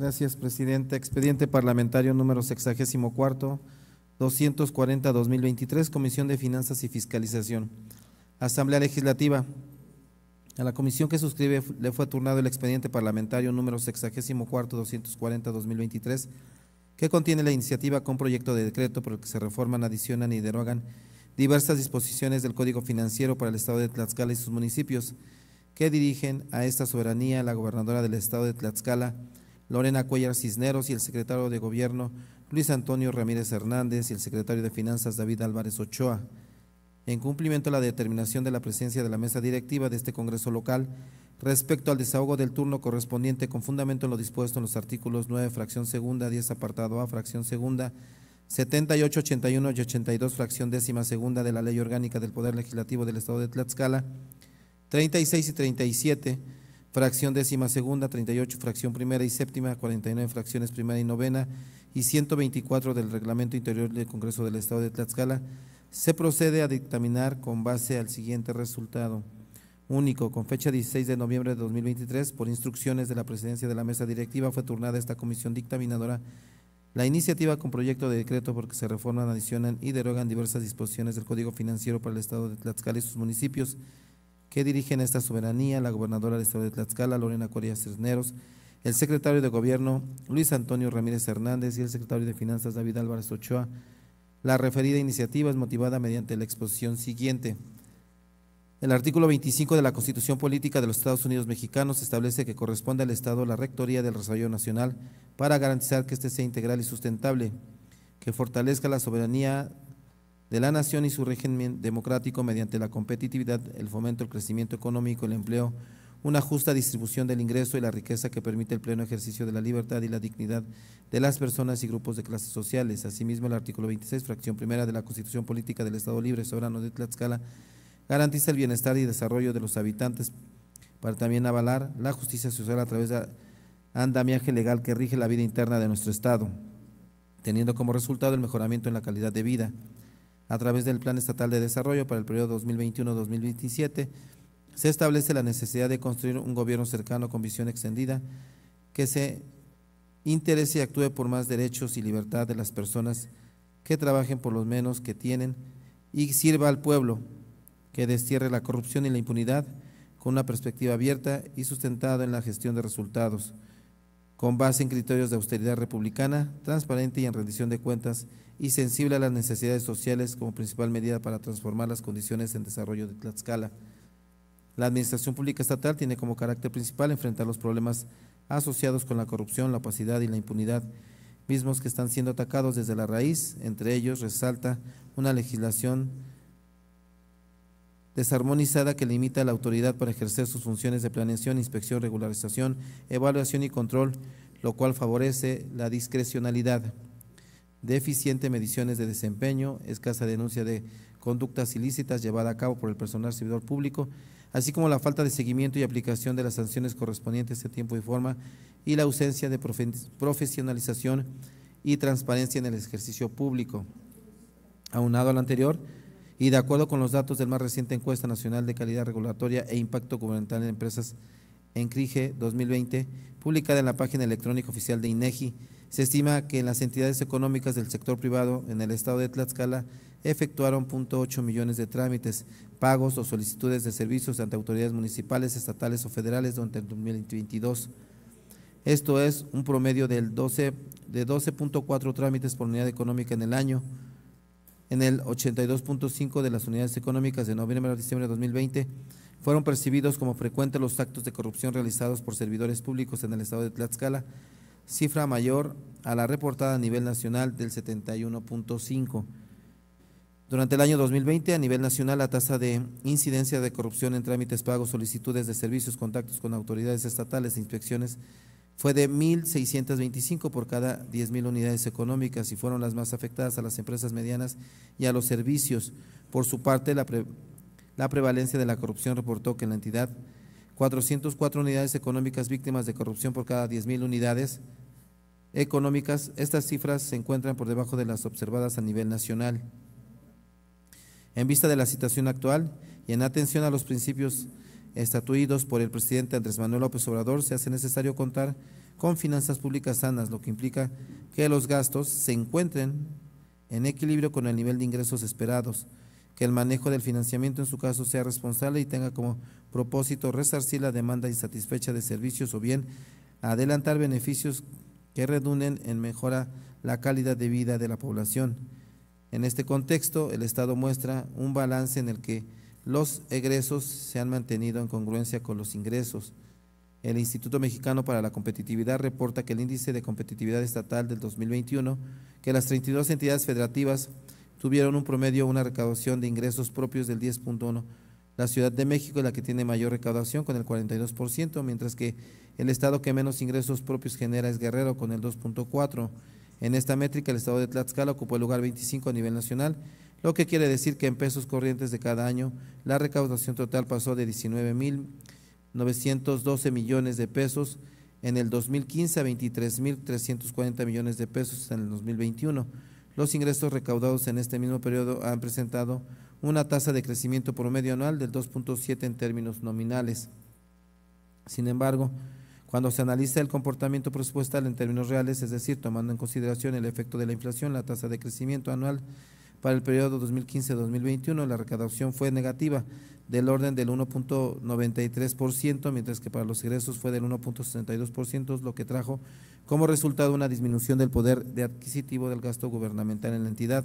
Gracias, presidente. Expediente parlamentario número 64, 240-2023, Comisión de Finanzas y Fiscalización. Asamblea Legislativa. A la comisión que suscribe le fue turnado el expediente parlamentario número 64, 240-2023, que contiene la iniciativa con proyecto de decreto por el que se reforman, adicionan y derogan diversas disposiciones del Código Financiero para el Estado de Tlaxcala y sus municipios, que dirigen a esta soberanía la gobernadora del Estado de Tlaxcala, Lorena Cuellar Cisneros y el secretario de Gobierno Luis Antonio Ramírez Hernández y el secretario de Finanzas David Álvarez Ochoa. En cumplimiento a la determinación de la presencia de la mesa directiva de este Congreso local respecto al desahogo del turno correspondiente con fundamento en lo dispuesto en los artículos 9, fracción segunda, 10, apartado A, fracción segunda, 78, 81 y 82, fracción décima segunda de la Ley Orgánica del Poder Legislativo del Estado de Tlaxcala, 36 y 37 fracción décima segunda, 38 fracción primera y séptima, 49 fracciones primera y novena y 124 del Reglamento Interior del Congreso del Estado de Tlaxcala, se procede a dictaminar con base al siguiente resultado. Único, con fecha 16 de noviembre de 2023, por instrucciones de la Presidencia de la Mesa Directiva, fue turnada esta comisión dictaminadora la iniciativa con proyecto de decreto porque se reforman, adicionan y derogan diversas disposiciones del Código Financiero para el Estado de Tlaxcala y sus municipios que dirigen esta soberanía, la gobernadora del Estado de Tlaxcala, Lorena Correa Cisneros, el secretario de Gobierno, Luis Antonio Ramírez Hernández, y el secretario de Finanzas, David Álvarez Ochoa. La referida iniciativa es motivada mediante la exposición siguiente. El artículo 25 de la Constitución Política de los Estados Unidos Mexicanos establece que corresponde al Estado la rectoría del desarrollo nacional para garantizar que éste sea integral y sustentable, que fortalezca la soberanía de la nación y su régimen democrático mediante la competitividad, el fomento, el crecimiento económico, el empleo, una justa distribución del ingreso y la riqueza que permite el pleno ejercicio de la libertad y la dignidad de las personas y grupos de clases sociales. Asimismo, el artículo 26, fracción primera de la Constitución Política del Estado Libre Soberano de Tlaxcala, garantiza el bienestar y desarrollo de los habitantes para también avalar la justicia social a través de andamiaje legal que rige la vida interna de nuestro Estado, teniendo como resultado el mejoramiento en la calidad de vida a través del Plan Estatal de Desarrollo para el periodo 2021-2027, se establece la necesidad de construir un gobierno cercano con visión extendida que se interese y actúe por más derechos y libertad de las personas que trabajen por los menos que tienen y sirva al pueblo, que destierre la corrupción y la impunidad con una perspectiva abierta y sustentada en la gestión de resultados, con base en criterios de austeridad republicana, transparente y en rendición de cuentas y sensible a las necesidades sociales como principal medida para transformar las condiciones en desarrollo de Tlaxcala. La Administración Pública Estatal tiene como carácter principal enfrentar los problemas asociados con la corrupción, la opacidad y la impunidad, mismos que están siendo atacados desde la raíz. Entre ellos resalta una legislación desarmonizada que limita a la autoridad para ejercer sus funciones de planeación, inspección, regularización, evaluación y control, lo cual favorece la discrecionalidad deficiente mediciones de desempeño, escasa denuncia de conductas ilícitas llevada a cabo por el personal servidor público, así como la falta de seguimiento y aplicación de las sanciones correspondientes a tiempo y forma y la ausencia de profesionalización y transparencia en el ejercicio público. Aunado al anterior, y de acuerdo con los datos del más reciente encuesta nacional de calidad regulatoria e impacto gubernamental en empresas en CRIGE 2020, publicada en la página electrónica oficial de INEGI, se estima que las entidades económicas del sector privado en el estado de Tlaxcala efectuaron 0.8 millones de trámites, pagos o solicitudes de servicios ante autoridades municipales, estatales o federales durante el 2022. Esto es un promedio del 12, de 12.4 trámites por unidad económica en el año. En el 82.5 de las unidades económicas de noviembre a diciembre de 2020 fueron percibidos como frecuentes los actos de corrupción realizados por servidores públicos en el estado de Tlaxcala, cifra mayor a la reportada a nivel nacional del 71.5. Durante el año 2020, a nivel nacional, la tasa de incidencia de corrupción en trámites pagos, solicitudes de servicios, contactos con autoridades estatales e inspecciones fue de 1.625 por cada 10.000 unidades económicas y fueron las más afectadas a las empresas medianas y a los servicios. Por su parte, la, la prevalencia de la corrupción reportó que en la entidad 404 unidades económicas víctimas de corrupción por cada 10.000 unidades económicas. Estas cifras se encuentran por debajo de las observadas a nivel nacional. En vista de la situación actual y en atención a los principios estatuidos por el presidente Andrés Manuel López Obrador, se hace necesario contar con finanzas públicas sanas, lo que implica que los gastos se encuentren en equilibrio con el nivel de ingresos esperados, que el manejo del financiamiento en su caso sea responsable y tenga como propósito resarcir la demanda insatisfecha de servicios o bien adelantar beneficios que redunden en mejora la calidad de vida de la población. En este contexto, el Estado muestra un balance en el que los egresos se han mantenido en congruencia con los ingresos. El Instituto Mexicano para la Competitividad reporta que el índice de competitividad estatal del 2021, que las 32 entidades federativas tuvieron un promedio, una recaudación de ingresos propios del 10.1%, la Ciudad de México es la que tiene mayor recaudación con el 42%, mientras que el estado que menos ingresos propios genera es Guerrero con el 2.4%. En esta métrica, el estado de Tlaxcala ocupó el lugar 25 a nivel nacional, lo que quiere decir que en pesos corrientes de cada año, la recaudación total pasó de 19.912 millones de pesos en el 2015 a 23.340 millones de pesos en el 2021. Los ingresos recaudados en este mismo periodo han presentado una tasa de crecimiento promedio anual del 2.7 en términos nominales. Sin embargo, cuando se analiza el comportamiento presupuestal en términos reales, es decir, tomando en consideración el efecto de la inflación, la tasa de crecimiento anual para el periodo 2015-2021, la recaudación fue negativa del orden del 1.93%, mientras que para los ingresos fue del 1.62%, lo que trajo como resultado una disminución del poder de adquisitivo del gasto gubernamental en la entidad,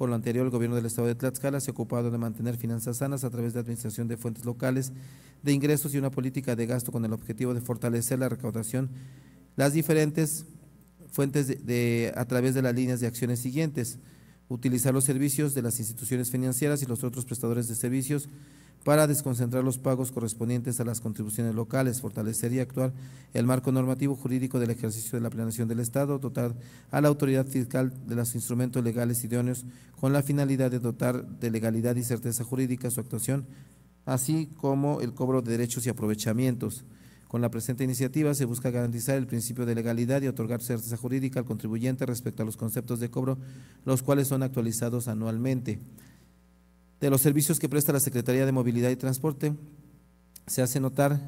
por lo anterior, el gobierno del estado de Tlaxcala se ha ocupado de mantener finanzas sanas a través de administración de fuentes locales de ingresos y una política de gasto con el objetivo de fortalecer la recaudación. Las diferentes fuentes a través de las líneas de acciones siguientes utilizar los servicios de las instituciones financieras y los otros prestadores de servicios para desconcentrar los pagos correspondientes a las contribuciones locales, fortalecer y actuar el marco normativo jurídico del ejercicio de la planeación del Estado, dotar a la autoridad fiscal de los instrumentos legales idóneos con la finalidad de dotar de legalidad y certeza jurídica su actuación, así como el cobro de derechos y aprovechamientos. Con la presente iniciativa se busca garantizar el principio de legalidad y otorgar certeza jurídica al contribuyente respecto a los conceptos de cobro, los cuales son actualizados anualmente. De los servicios que presta la Secretaría de Movilidad y Transporte, se hace notar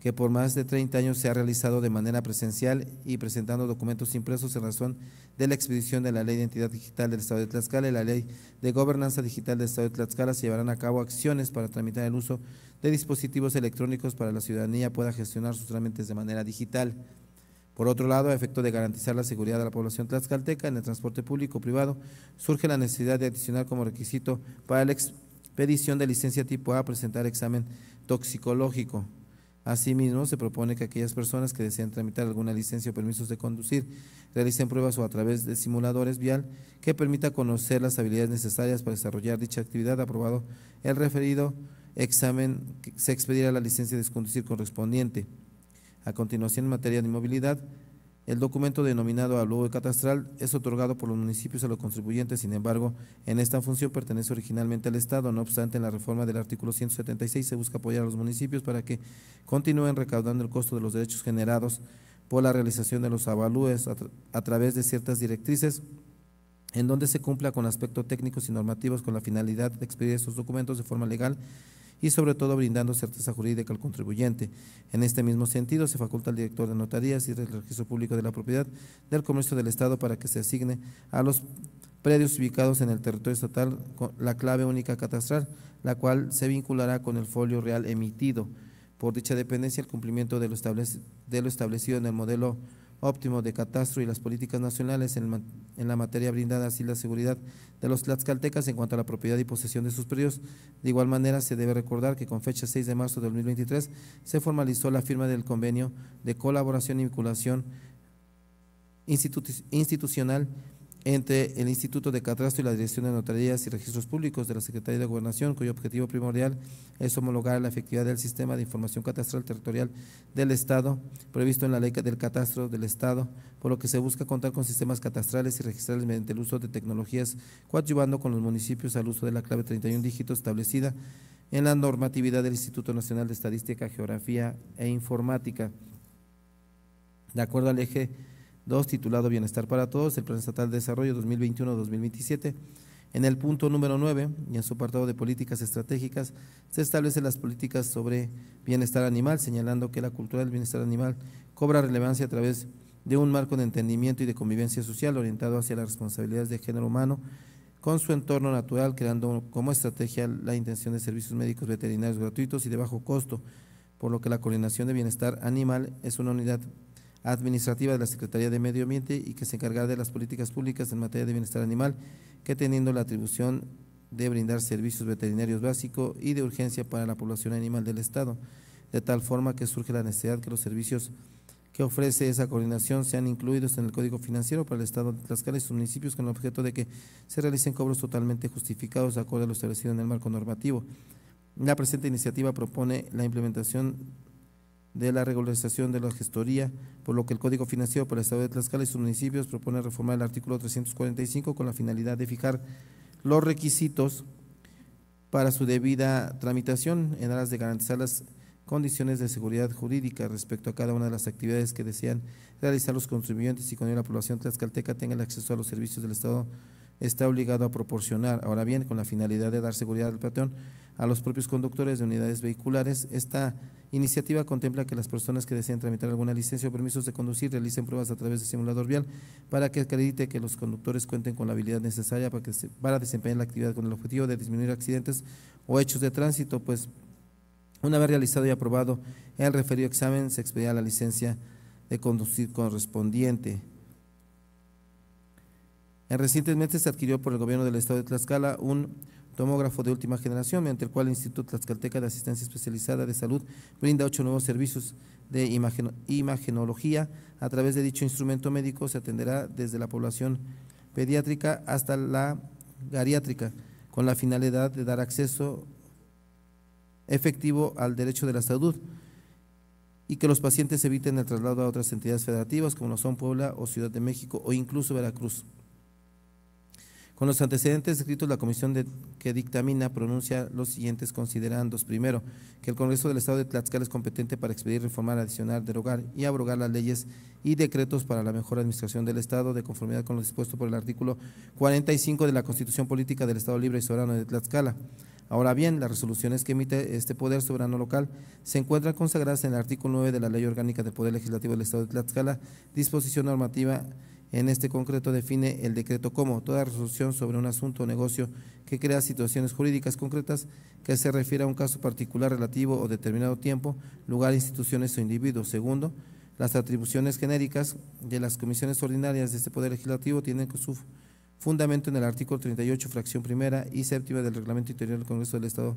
que por más de 30 años se ha realizado de manera presencial y presentando documentos impresos en razón de la expedición de la Ley de Identidad Digital del Estado de Tlaxcala y la Ley de Gobernanza Digital del Estado de Tlaxcala, se llevarán a cabo acciones para tramitar el uso de dispositivos electrónicos para que la ciudadanía pueda gestionar sus trámites de manera digital. Por otro lado, a efecto de garantizar la seguridad de la población tlaxcalteca en el transporte público privado, surge la necesidad de adicionar como requisito para la expedición de licencia tipo A presentar examen toxicológico. Asimismo, se propone que aquellas personas que deseen tramitar alguna licencia o permisos de conducir realicen pruebas o a través de simuladores vial que permita conocer las habilidades necesarias para desarrollar dicha actividad. Aprobado el referido examen, se expedirá la licencia de conducir correspondiente. A continuación, en materia de movilidad, el documento denominado avalúo catastral es otorgado por los municipios a los contribuyentes, sin embargo, en esta función pertenece originalmente al Estado. No obstante, en la reforma del artículo 176 se busca apoyar a los municipios para que continúen recaudando el costo de los derechos generados por la realización de los avalúes a, través de ciertas directrices en donde se cumpla con aspectos técnicos y normativos con la finalidad de expedir estos documentos de forma legal y sobre todo brindando certeza jurídica al contribuyente. En este mismo sentido, se faculta al director de notarías y del registro público de la propiedad del comercio del Estado para que se asigne a los predios ubicados en el territorio estatal la clave única catastral, la cual se vinculará con el folio real emitido por dicha dependencia el cumplimiento de lo, establecido en el modelo óptimo de catastro y las políticas nacionales en, la materia brindada así la seguridad de los tlaxcaltecas en cuanto a la propiedad y posesión de sus predios. De igual manera, se debe recordar que con fecha 6 de marzo de 2023 se formalizó la firma del convenio de colaboración y vinculación institucional entre el Instituto de Catastro y la Dirección de Notarías y Registros Públicos de la Secretaría de Gobernación, cuyo objetivo primordial es homologar la efectividad del sistema de información catastral territorial del Estado, previsto en la ley del catastro del Estado, por lo que se busca contar con sistemas catastrales y registrales mediante el uso de tecnologías, coadyuvando con los municipios al uso de la clave 31 dígitos establecida en la normatividad del Instituto Nacional de Estadística, Geografía e Informática. De acuerdo al eje 2, titulado Bienestar para Todos, el Plan Estatal de Desarrollo 2021-2027. En el punto número 9 y en su apartado de políticas estratégicas se establecen las políticas sobre bienestar animal, señalando que la cultura del bienestar animal cobra relevancia a través de un marco de entendimiento y de convivencia social orientado hacia las responsabilidades de género humano con su entorno natural, creando como estrategia la intención de servicios médicos veterinarios gratuitos y de bajo costo, por lo que la coordinación de bienestar animal es una unidad administrativa de la Secretaría de Medio Ambiente y que se encargará de las políticas públicas en materia de bienestar animal, que teniendo la atribución de brindar servicios veterinarios básicos y de urgencia para la población animal del Estado, de tal forma que surge la necesidad que los servicios que ofrece esa coordinación sean incluidos en el Código Financiero para el Estado de Tlaxcala y sus municipios con el objeto de que se realicen cobros totalmente justificados de acuerdo a lo establecido en el marco normativo. La presente iniciativa propone la implementación de la regularización de la gestoría, por lo que el Código Financiero para el Estado de Tlaxcala y sus municipios propone reformar el artículo 345 con la finalidad de fijar los requisitos para su debida tramitación en aras de garantizar las condiciones de seguridad jurídica respecto a cada una de las actividades que desean realizar los contribuyentes y con ello la población tlaxcalteca tenga el acceso a los servicios del Estado está obligado a proporcionar, ahora bien, con la finalidad de dar seguridad al peatón, a los propios conductores de unidades vehiculares. Esta iniciativa contempla que las personas que deseen tramitar alguna licencia o permisos de conducir realicen pruebas a través de simulador vial para que acredite que los conductores cuenten con la habilidad necesaria para, que para desempeñar la actividad con el objetivo de disminuir accidentes o hechos de tránsito, pues una vez realizado y aprobado el referido examen, se expedirá la licencia de conducir correspondiente. Recientemente se adquirió por el gobierno del estado de Tlaxcala un tomógrafo de última generación, mediante el cual el Instituto Tlaxcalteca de Asistencia Especializada de Salud brinda ocho nuevos servicios de imagenología. A través de dicho instrumento médico se atenderá desde la población pediátrica hasta la geriátrica, con la finalidad de dar acceso efectivo al derecho de la salud y que los pacientes eviten el traslado a otras entidades federativas como lo son Puebla o Ciudad de México o incluso Veracruz. Con los antecedentes escritos, la comisión que dictamina pronuncia los siguientes considerandos. Primero, que el Congreso del Estado de Tlaxcala es competente para expedir, reformar, adicionar, derogar y abrogar las leyes y decretos para la mejor administración del Estado, de conformidad con lo dispuesto por el artículo 45 de la Constitución Política del Estado Libre y Soberano de Tlaxcala. Ahora bien, las resoluciones que emite este Poder Soberano Local se encuentran consagradas en el artículo 9 de la Ley Orgánica del Poder Legislativo del Estado de Tlaxcala, disposición normativa en este concreto define el decreto como toda resolución sobre un asunto o negocio que crea situaciones jurídicas concretas que se refiere a un caso particular relativo o determinado tiempo, lugar, instituciones o individuos. Segundo, las atribuciones genéricas de las comisiones ordinarias de este Poder Legislativo tienen su fundamento en el artículo 38, fracción primera y séptima del Reglamento Interior del Congreso del Estado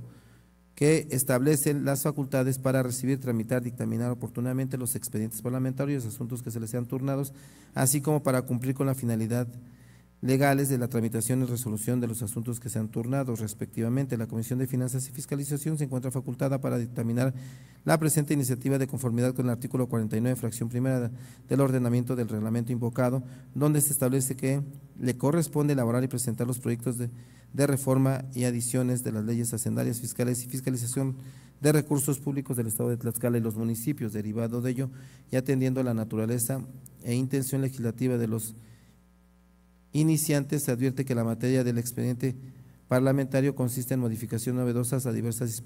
que establecen las facultades para recibir, tramitar, dictaminar oportunamente los expedientes parlamentarios, asuntos que se les sean turnados, así como para cumplir con la finalidad legales de la tramitación y resolución de los asuntos que se han turnado respectivamente. La Comisión de Finanzas y Fiscalización se encuentra facultada para dictaminar la presente iniciativa de conformidad con el artículo 49, fracción primera del ordenamiento del reglamento invocado, donde se establece que le corresponde elaborar y presentar los proyectos de de reforma y adiciones de las leyes hacendarias, fiscales y fiscalización de recursos públicos del Estado de Tlaxcala y los municipios. Derivado de ello, y atendiendo a la naturaleza e intención legislativa de los iniciantes, se advierte que la materia del expediente parlamentario consiste en modificaciones novedosas a diversas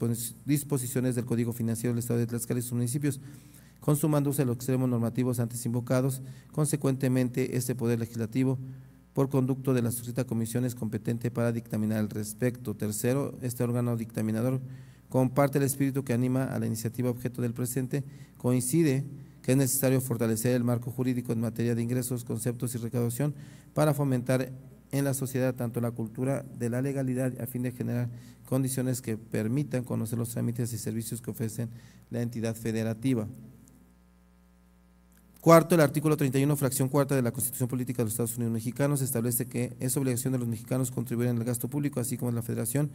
disposiciones del Código Financiero del Estado de Tlaxcala y sus municipios, consumándose los extremos normativos antes invocados. Consecuentemente, este Poder Legislativo por conducto de la suscrita comisión es competente para dictaminar al respecto. Tercero, este órgano dictaminador comparte el espíritu que anima a la iniciativa objeto del presente, coincide que es necesario fortalecer el marco jurídico en materia de ingresos, conceptos y recaudación para fomentar en la sociedad tanto la cultura de la legalidad a fin de generar condiciones que permitan conocer los trámites y servicios que ofrece la entidad federativa. Cuarto, el artículo 31, fracción cuarta de la Constitución Política de los Estados Unidos Mexicanos establece que es obligación de los mexicanos contribuir en el gasto público, así como de la Federación,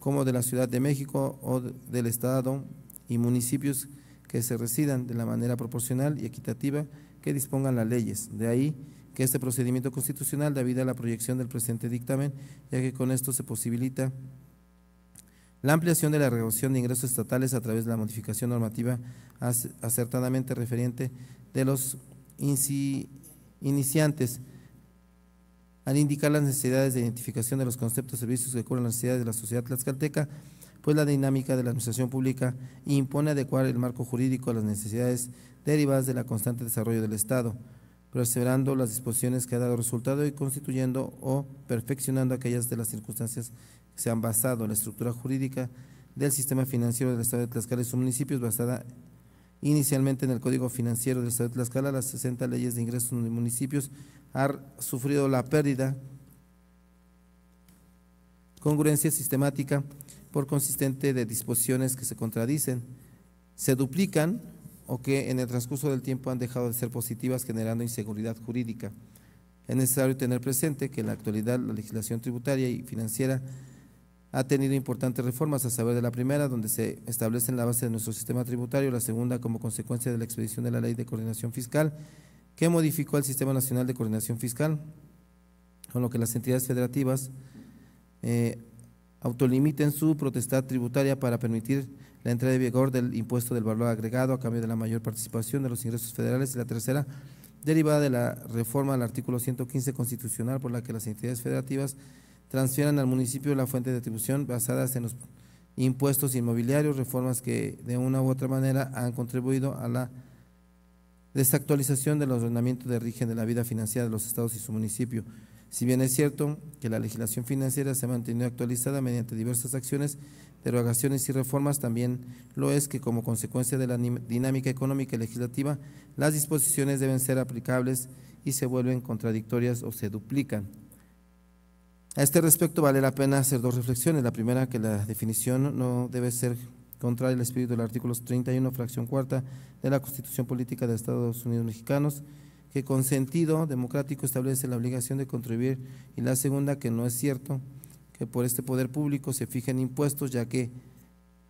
como de la Ciudad de México o del Estado y municipios que se residan de la manera proporcional y equitativa que dispongan las leyes. De ahí que este procedimiento constitucional da vida a la proyección del presente dictamen, ya que con esto se posibilita la ampliación de la reducción de ingresos estatales a través de la modificación normativa acertadamente referente de los iniciantes al indicar las necesidades de identificación de los conceptos y servicios que cubren las necesidades de la sociedad tlaxcalteca, pues la dinámica de la administración pública impone adecuar el marco jurídico a las necesidades derivadas de la constante desarrollo del Estado, perseverando las disposiciones que ha dado resultado y constituyendo o perfeccionando aquellas de las circunstancias que se han basado en la estructura jurídica del sistema financiero del Estado de Tlaxcala y sus municipios basada en Inicialmente en el Código Financiero del Estado de Tlaxcala, las 60 leyes de ingresos de municipios han sufrido la pérdida congruencia sistemática por consistente de disposiciones que se contradicen, se duplican o que en el transcurso del tiempo han dejado de ser positivas generando inseguridad jurídica. Es necesario tener presente que en la actualidad la legislación tributaria y financiera ha tenido importantes reformas, a saber de la primera, donde se establece en la base de nuestro sistema tributario, la segunda como consecuencia de la expedición de la Ley de Coordinación Fiscal, que modificó el Sistema Nacional de Coordinación Fiscal, con lo que las entidades federativas eh, autolimiten su protestad tributaria para permitir la entrada de vigor del impuesto del valor agregado a cambio de la mayor participación de los ingresos federales y la tercera, derivada de la reforma al artículo 115 constitucional por la que las entidades federativas transfieran al municipio la fuente de atribución basadas en los impuestos inmobiliarios, reformas que de una u otra manera han contribuido a la desactualización del ordenamiento de origen de la vida financiera de los estados y su municipio. Si bien es cierto que la legislación financiera se ha mantenido actualizada mediante diversas acciones, derogaciones y reformas, también lo es que como consecuencia de la dinámica económica y legislativa, las disposiciones deben ser aplicables y se vuelven contradictorias o se duplican. A este respecto vale la pena hacer dos reflexiones. La primera, que la definición no debe ser contraria al espíritu del artículo 31, fracción cuarta de la Constitución Política de Estados Unidos Mexicanos, que con sentido democrático establece la obligación de contribuir, y la segunda, que no es cierto que por este poder público se fijen impuestos, ya que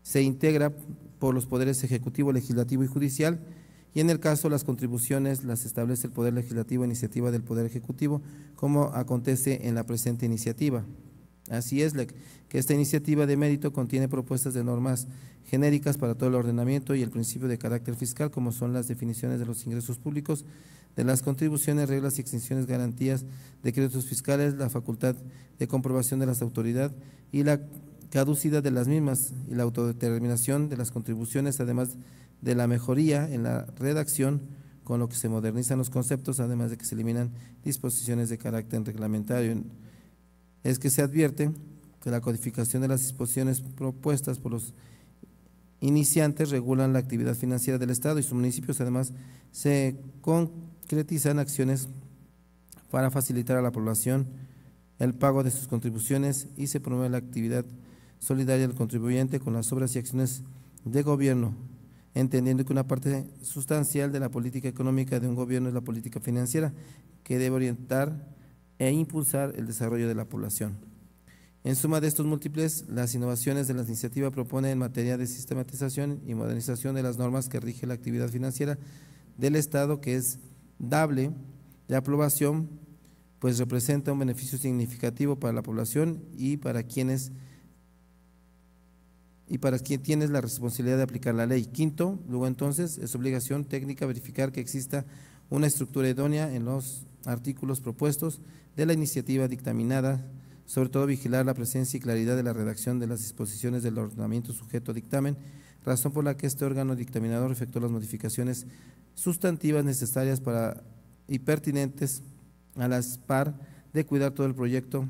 se integra por los poderes ejecutivo, legislativo y judicial, y en el caso las contribuciones las establece el Poder Legislativo a iniciativa del Poder Ejecutivo, como acontece en la presente iniciativa. Así es, que esta iniciativa de mérito contiene propuestas de normas genéricas para todo el ordenamiento y el principio de carácter fiscal, como son las definiciones de los ingresos públicos, de las contribuciones, reglas y extensiones, garantías de créditos fiscales, la facultad de comprobación de las autoridades y la caducidad de las mismas y la autodeterminación de las contribuciones, además de la mejoría en la redacción, con lo que se modernizan los conceptos, además de que se eliminan disposiciones de carácter reglamentario. Es que se advierte que la codificación de las disposiciones propuestas por los iniciantes regulan la actividad financiera del Estado y sus municipios, además se concretizan acciones para facilitar a la población el pago de sus contribuciones y se promueve la actividad solidaria del contribuyente con las obras y acciones de gobierno, entendiendo que una parte sustancial de la política económica de un gobierno es la política financiera, que debe orientar e impulsar el desarrollo de la población. En suma de estos múltiples, las innovaciones de la iniciativa propone en materia de sistematización y modernización de las normas que rigen la actividad financiera del Estado, que es dable de aprobación, pues representa un beneficio significativo para la población y para quienes y para quien tienes la responsabilidad de aplicar la ley. Quinto, luego entonces, es obligación técnica verificar que exista una estructura idónea en los artículos propuestos de la iniciativa dictaminada, sobre todo vigilar la presencia y claridad de la redacción de las disposiciones del ordenamiento sujeto a dictamen, razón por la que este órgano dictaminador efectuó las modificaciones sustantivas necesarias para y pertinentes a las par de cuidar todo el proyecto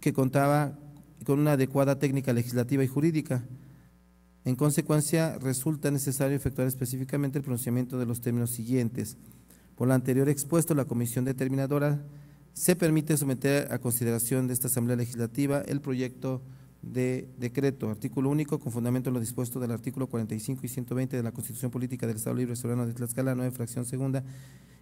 que contaba con una adecuada técnica legislativa y jurídica. En consecuencia, resulta necesario efectuar específicamente el pronunciamiento de los términos siguientes. Por lo anterior expuesto, la Comisión Determinadora se permite someter a consideración de esta Asamblea Legislativa el proyecto de decreto, artículo único, con fundamento en lo dispuesto del artículo 45 y 120 de la Constitución Política del Estado Libre y Soberano de Tlaxcala, 9, fracción segunda,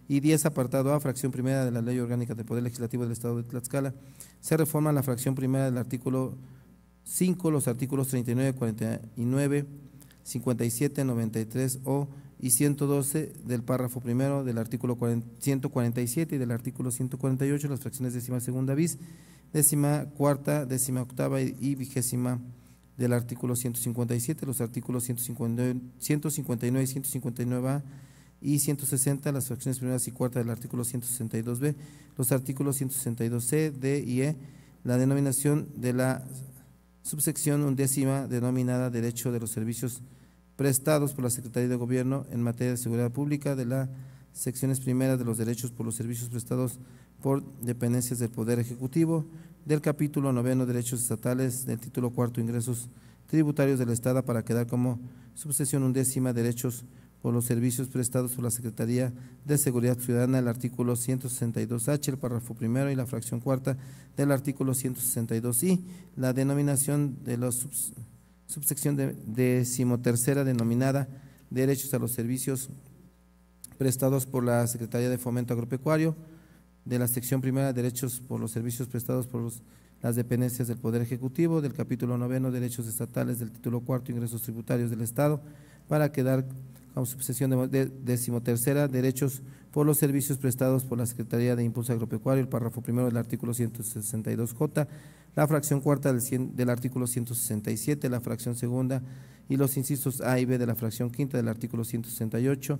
y 10, apartado A, fracción primera de la Ley Orgánica del Poder Legislativo del Estado de Tlaxcala, se reforma la fracción primera del artículo 5, los artículos 39, 49, 57, 93 O y 112 del párrafo primero del artículo 147 y del artículo 148, las fracciones décima segunda bis, décima cuarta, décima octava y, vigésima del artículo 157, los artículos 159, 159 y 159A y 160 las secciones primeras y cuarta del artículo 162b, los artículos 162c, d y e, la denominación de la subsección undécima denominada Derecho de los Servicios prestados por la Secretaría de Gobierno en materia de seguridad pública de las secciones primeras de los derechos por los servicios prestados por dependencias del Poder Ejecutivo, del capítulo noveno Derechos Estatales, del título cuarto Ingresos Tributarios del Estado para quedar como subsección undécima Derechos por los servicios prestados por la Secretaría de Seguridad Ciudadana, el artículo 162H, el párrafo primero y la fracción cuarta del artículo 162I, la denominación de la subsección decimotercera denominada Derechos a los Servicios prestados por la Secretaría de Fomento Agropecuario, de la sección primera Derechos por los Servicios prestados por las dependencias del Poder Ejecutivo, del capítulo noveno Derechos Estatales, del título cuarto Ingresos Tributarios del Estado, para quedar subsección de, de, decimotercera, derechos por los servicios prestados por la Secretaría de Impulso Agropecuario, el párrafo primero del artículo 162J, la fracción cuarta del, del artículo 167, la fracción segunda y los incisos A y B de la fracción quinta del artículo 168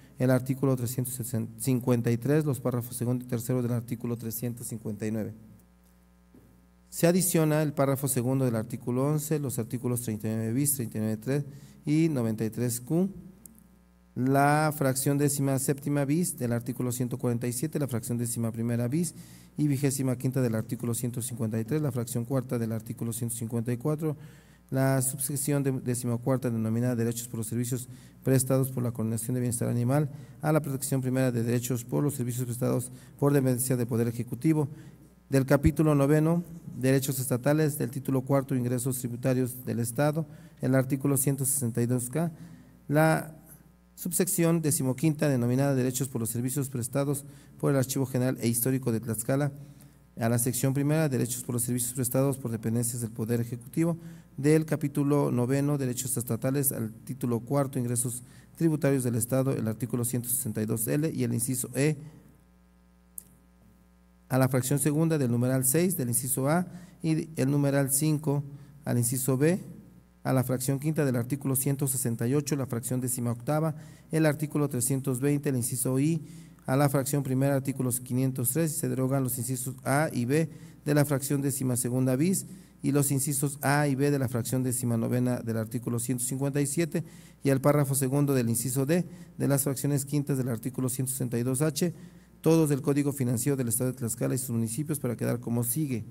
el artículo 353, los párrafos segundo y tercero del artículo 359. Se adiciona el párrafo segundo del artículo 11, los artículos 39 bis, 39 3 y 93 q. La fracción décima séptima bis del artículo 147, la fracción décima primera bis y vigésima quinta del artículo 153, la fracción cuarta del artículo 154 la subsección decimocuarta denominada Derechos por los Servicios Prestados por la Coordinación de Bienestar Animal a la protección primera de derechos por los servicios prestados por dependencia del Poder Ejecutivo. Del capítulo noveno, Derechos Estatales, del título cuarto, Ingresos Tributarios del Estado, el artículo 162K, la subsección decimoquinta denominada Derechos por los Servicios Prestados por el Archivo General e Histórico de Tlaxcala, a la sección primera, Derechos por los Servicios Prestados por Dependencias del Poder Ejecutivo, del capítulo noveno, Derechos Estatales, al título cuarto, Ingresos Tributarios del Estado, el artículo 162L y el inciso E, a la fracción segunda del numeral 6 del inciso A y el numeral 5 al inciso B, a la fracción quinta del artículo 168, la fracción décima octava, el artículo 320, el inciso I, a la fracción primera, artículos 503, se derogan los incisos A y B de la fracción décima segunda bis, y los incisos A y B de la fracción décima novena del artículo 157 y al párrafo segundo del inciso D de las fracciones quintas del artículo 162H, todos del Código Financiero del Estado de Tlaxcala y sus municipios para quedar como sigue.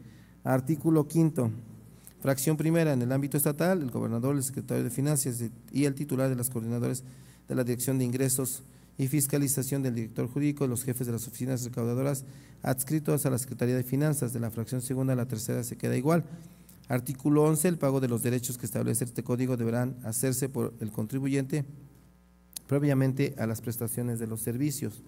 Artículo quinto. Fracción primera, en el ámbito estatal, el gobernador, el secretario de Finanzas y el titular de las coordinadoras de la Dirección de Ingresos y Fiscalización del director jurídico, los jefes de las oficinas recaudadoras adscritos a la Secretaría de Finanzas, de la fracción segunda la tercera se queda igual. Artículo 11. El pago de los derechos que establece este código deberán hacerse por el contribuyente previamente a las prestaciones de los servicios.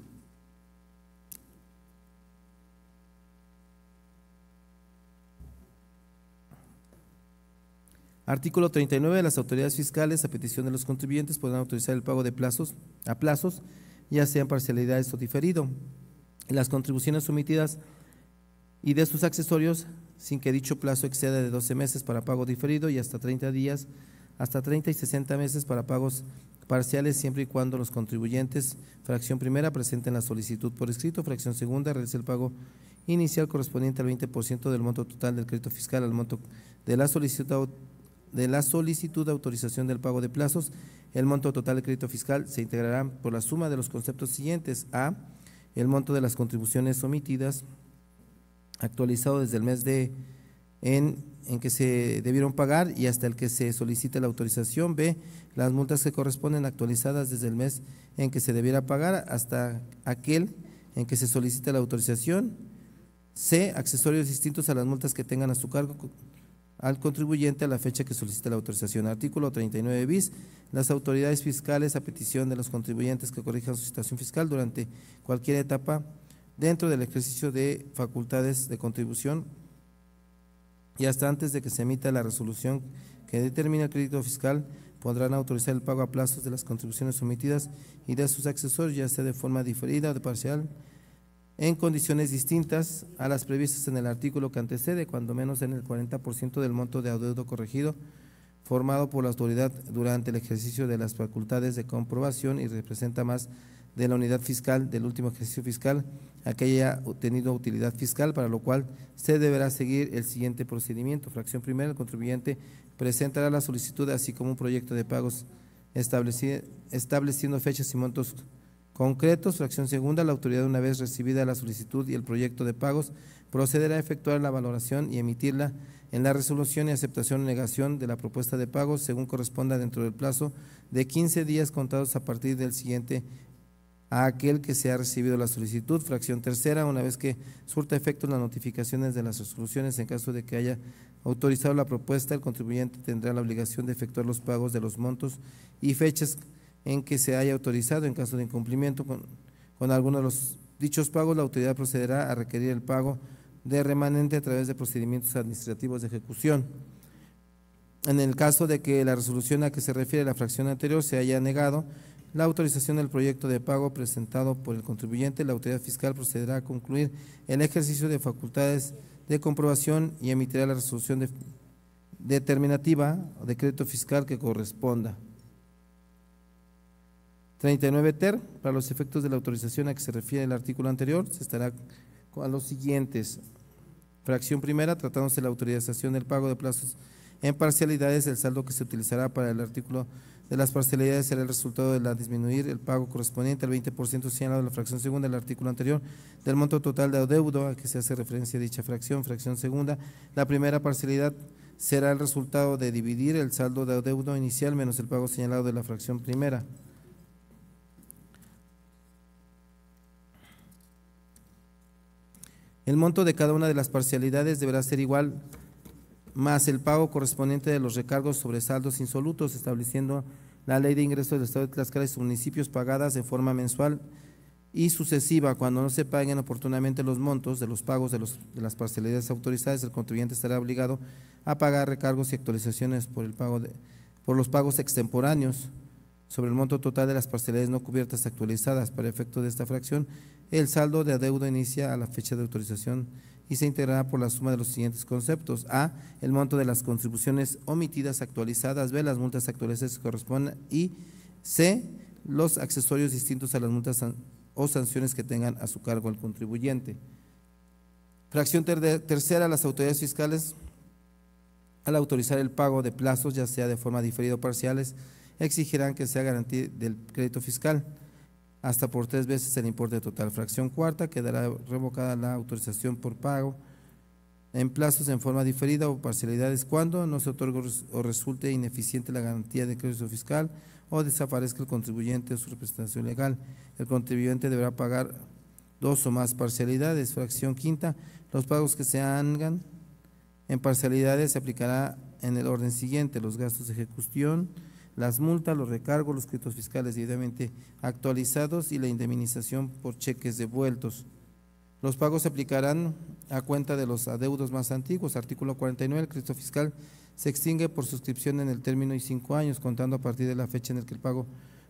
Artículo 39. Las autoridades fiscales, a petición de los contribuyentes, podrán autorizar el pago de plazos a plazos, ya sean parcialidades o diferido. Las contribuciones omitidas y de sus accesorios sin que dicho plazo exceda de 12 meses para pago diferido y hasta 30 días, hasta 30 y 60 meses para pagos parciales siempre y cuando los contribuyentes, fracción primera, presenten la solicitud por escrito, fracción segunda, realice el pago inicial correspondiente al 20% del monto total del crédito fiscal al monto de la solicitud de la solicitud de autorización del pago de plazos, el monto total del crédito fiscal se integrará por la suma de los conceptos siguientes: A, el monto de las contribuciones omitidas, actualizado desde el mes de en, en que se debieron pagar y hasta el que se solicite la autorización. B. Las multas que corresponden actualizadas desde el mes en que se debiera pagar hasta aquel en que se solicite la autorización. C. Accesorios distintos a las multas que tengan a su cargo al contribuyente a la fecha que solicite la autorización. Artículo 39 bis. Las autoridades fiscales, a petición de los contribuyentes que corrijan su situación fiscal durante cualquier etapa dentro del ejercicio de facultades de contribución y hasta antes de que se emita la resolución que determina el crédito fiscal, podrán autorizar el pago a plazos de las contribuciones omitidas y de sus accesorios, ya sea de forma diferida o de parcial, en condiciones distintas a las previstas en el artículo que antecede, cuando menos en el 40% del monto de adeudo corregido formado por la autoridad durante el ejercicio de las facultades de comprobación y representa más de la unidad fiscal del último ejercicio fiscal aquella que haya obtenido utilidad fiscal, para lo cual se deberá seguir el siguiente procedimiento. Fracción primera, el contribuyente presentará la solicitud así como un proyecto de pagos estableciendo fechas y montos concretos. Fracción segunda, la autoridad una vez recibida la solicitud y el proyecto de pagos procederá a efectuar la valoración y emitirla en la resolución y aceptación o negación de la propuesta de pagos según corresponda dentro del plazo de 15 días contados a partir del siguiente a aquel que se ha recibido la solicitud. Fracción tercera, una vez que surta efecto las notificaciones de las resoluciones en caso de que haya autorizado la propuesta, el contribuyente tendrá la obligación de efectuar los pagos de los montos y fechas en que se haya autorizado. En caso de incumplimiento con, con alguno de los dichos pagos, la autoridad procederá a requerir el pago de remanente a través de procedimientos administrativos de ejecución. En el caso de que la resolución a que se refiere la fracción anterior se haya negado, la autorización del proyecto de pago presentado por el contribuyente, la autoridad fiscal procederá a concluir el ejercicio de facultades de comprobación y emitirá la resolución determinativa o decreto fiscal que corresponda. 39 ter, para los efectos de la autorización a que se refiere el artículo anterior, se estará a los siguientes. Fracción primera, tratándose de la autorización del pago de plazos en parcialidades, el saldo que se utilizará para el artículo de las parcialidades será el resultado de la disminuir el pago correspondiente al 20% señalado en la fracción segunda del artículo anterior del monto total de adeudo a que se hace referencia a dicha fracción, fracción segunda. La primera parcialidad será el resultado de dividir el saldo de adeudo inicial menos el pago señalado de la fracción primera. El monto de cada una de las parcialidades deberá ser igual más el pago correspondiente de los recargos sobre saldos insolutos, estableciendo la ley de ingresos del Estado de Tlaxcala y sus municipios pagadas de forma mensual y sucesiva. Cuando no se paguen oportunamente los montos de los pagos de, las parcelas autorizadas, el contribuyente estará obligado a pagar recargos y actualizaciones por, el pago de, por los pagos extemporáneos sobre el monto total de las parcelas no cubiertas actualizadas. Para efecto de esta fracción, el saldo de adeudo inicia a la fecha de autorización y se integrará por la suma de los siguientes conceptos. A, el monto de las contribuciones omitidas actualizadas. B, las multas actualizadas que correspondan. Y C, los accesorios distintos a las multas o sanciones que tengan a su cargo el contribuyente. Fracción tercera, las autoridades fiscales, al autorizar el pago de plazos, ya sea de forma diferida o parciales, exigirán que sea garantía del crédito fiscal hasta por tres veces el importe total. Fracción cuarta, quedará revocada la autorización por pago en plazos en forma diferida o parcialidades cuando no se otorgue o resulte ineficiente la garantía de crédito fiscal o desaparezca el contribuyente o su representación legal. El contribuyente deberá pagar dos o más parcialidades. Fracción quinta, los pagos que se hagan en parcialidades se aplicará en el orden siguiente, los gastos de ejecución, las multas, los recargos, los créditos fiscales debidamente actualizados y la indemnización por cheques devueltos. Los pagos se aplicarán a cuenta de los adeudos más antiguos. Artículo 49. El crédito fiscal se extingue por suscripción en el término y cinco años, contando a partir de la fecha en la que el pago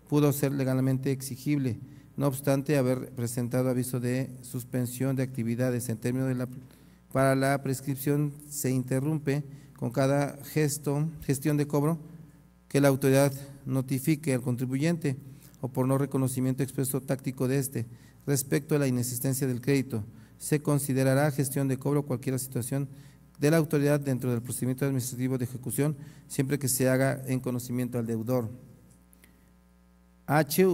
pudo ser legalmente exigible, no obstante haber presentado aviso de suspensión de actividades en términos de la para la prescripción se interrumpe con cada gesto, gestión de cobro que la autoridad notifique al contribuyente o por no reconocimiento expreso táctico de este respecto a la inexistencia del crédito. Se considerará gestión de cobro cualquier situación de la autoridad dentro del procedimiento administrativo de ejecución siempre que se haga en conocimiento al deudor. H.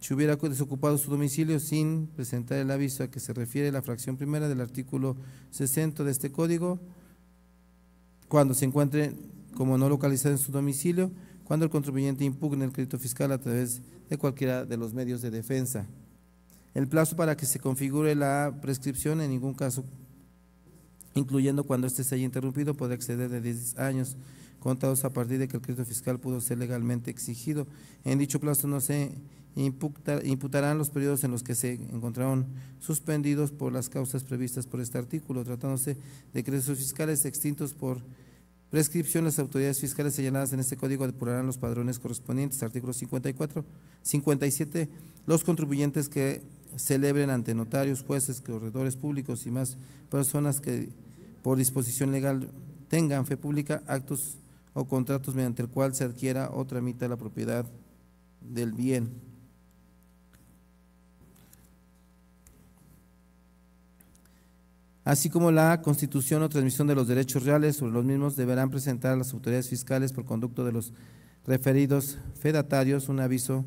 Si hubiera desocupado su domicilio sin presentar el aviso a que se refiere la fracción primera del artículo 60 de este código, cuando se encuentre como no localizado en su domicilio cuando el contribuyente impugne el crédito fiscal a través de cualquiera de los medios de defensa. El plazo para que se configure la prescripción en ningún caso, incluyendo cuando este se haya interrumpido, puede exceder de 10 años contados a partir de que el crédito fiscal pudo ser legalmente exigido. En dicho plazo no se imputarán los periodos en los que se encontraron suspendidos por las causas previstas por este artículo, tratándose de créditos fiscales extintos por Prescripción, las autoridades fiscales señaladas en este código depurarán los padrones correspondientes. Artículo 54. 57. Los contribuyentes que celebren ante notarios, jueces, corredores públicos y más personas que por disposición legal tengan fe pública actos o contratos mediante el cual se adquiera o tramita la propiedad del bien. así como la constitución o transmisión de los derechos reales sobre los mismos deberán presentar a las autoridades fiscales por conducto de los referidos fedatarios un aviso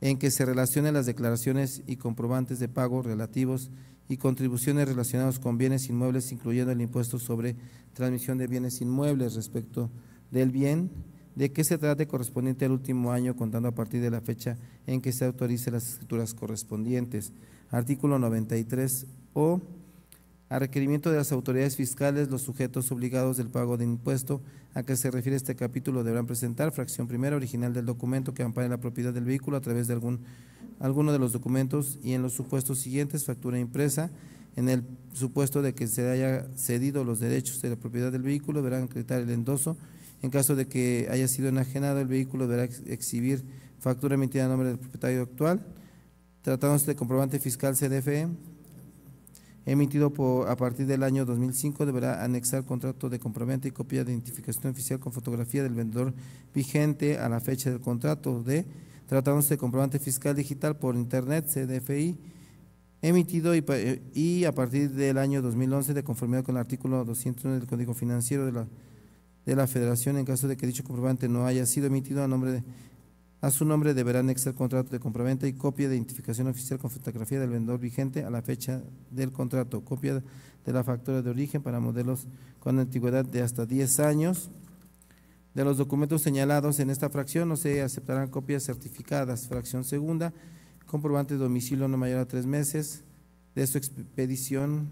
en que se relacionen las declaraciones y comprobantes de pago relativos y contribuciones relacionados con bienes inmuebles, incluyendo el impuesto sobre transmisión de bienes inmuebles respecto del bien de que se trate correspondiente al último año, contando a partir de la fecha en que se autorice las escrituras correspondientes. Artículo 93 o a requerimiento de las autoridades fiscales, los sujetos obligados del pago de impuesto a que se refiere este capítulo deberán presentar fracción primera original del documento que ampare la propiedad del vehículo a través de algún, alguno de los documentos y en los supuestos siguientes factura impresa. En el supuesto de que se haya cedido los derechos de la propiedad del vehículo, deberán acreditar el endoso. En caso de que haya sido enajenado el vehículo, deberá exhibir factura emitida a nombre del propietario actual. Tratándose de comprobante fiscal CDFE, emitido por, a partir del año 2005 deberá anexar contrato de comprobante y copia de identificación oficial con fotografía del vendedor vigente a la fecha del contrato de tratándose de comprobante fiscal digital por internet CDFI emitido eh, y, a partir del año 2011 de conformidad con el artículo 201 del Código Financiero de la, de la Federación en caso de que dicho comprobante no haya sido emitido a nombre de a su nombre deberán anexar contrato de compraventa y copia de identificación oficial con fotografía del vendedor vigente a la fecha del contrato, copia de la factura de origen para modelos con antigüedad de hasta 10 años. De los documentos señalados en esta fracción no se aceptarán copias certificadas. Fracción segunda, comprobante de domicilio no mayor a tres meses de su expedición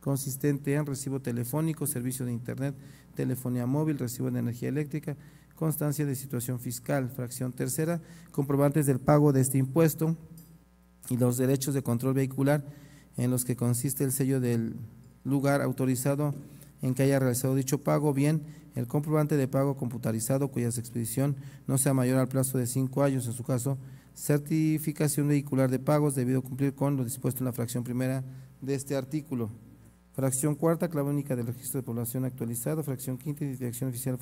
consistente en recibo telefónico, servicio de internet, telefonía móvil, recibo de energía eléctrica, constancia de situación fiscal. Fracción tercera, comprobantes del pago de este impuesto y los derechos de control vehicular en los que consiste el sello del lugar autorizado en que haya realizado dicho pago, bien el comprobante de pago computarizado cuya expedición no sea mayor al plazo de cinco años, en su caso, certificación vehicular de pagos debido a cumplir con lo dispuesto en la fracción primera de este artículo. Fracción cuarta, clave única del registro de población actualizado. Fracción quinta, dirección oficial de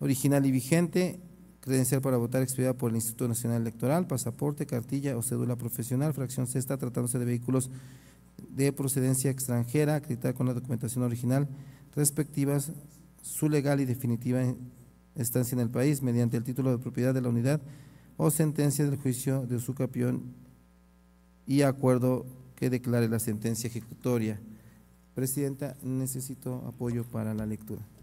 original y vigente, credencial para votar expedida por el Instituto Nacional Electoral, pasaporte, cartilla o cédula profesional, fracción sexta, tratándose de vehículos de procedencia extranjera, acreditada con la documentación original respectivas su legal y definitiva estancia en el país mediante el título de propiedad de la unidad o sentencia del juicio de su capión y acuerdo que declare la sentencia ejecutoria. Presidenta, necesito apoyo para la lectura.